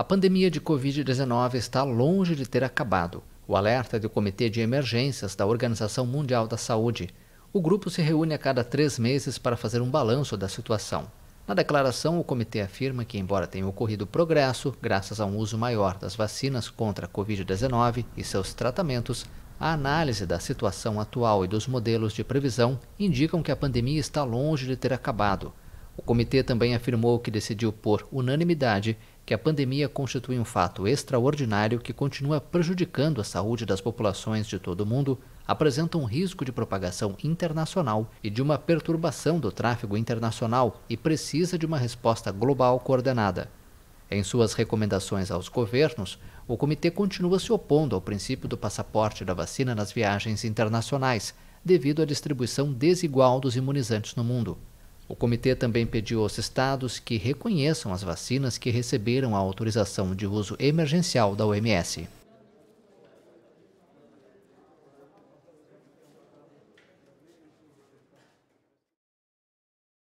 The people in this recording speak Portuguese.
A pandemia de Covid-19 está longe de ter acabado. O alerta é do Comitê de Emergências da Organização Mundial da Saúde. O grupo se reúne a cada três meses para fazer um balanço da situação. Na declaração, o comitê afirma que, embora tenha ocorrido progresso graças a um uso maior das vacinas contra a Covid-19 e seus tratamentos, a análise da situação atual e dos modelos de previsão indicam que a pandemia está longe de ter acabado. O comitê também afirmou que decidiu por unanimidade que a pandemia constitui um fato extraordinário que continua prejudicando a saúde das populações de todo o mundo, apresenta um risco de propagação internacional e de uma perturbação do tráfego internacional e precisa de uma resposta global coordenada. Em suas recomendações aos governos, o comitê continua se opondo ao princípio do passaporte da vacina nas viagens internacionais, devido à distribuição desigual dos imunizantes no mundo. O comitê também pediu aos estados que reconheçam as vacinas que receberam a autorização de uso emergencial da OMS.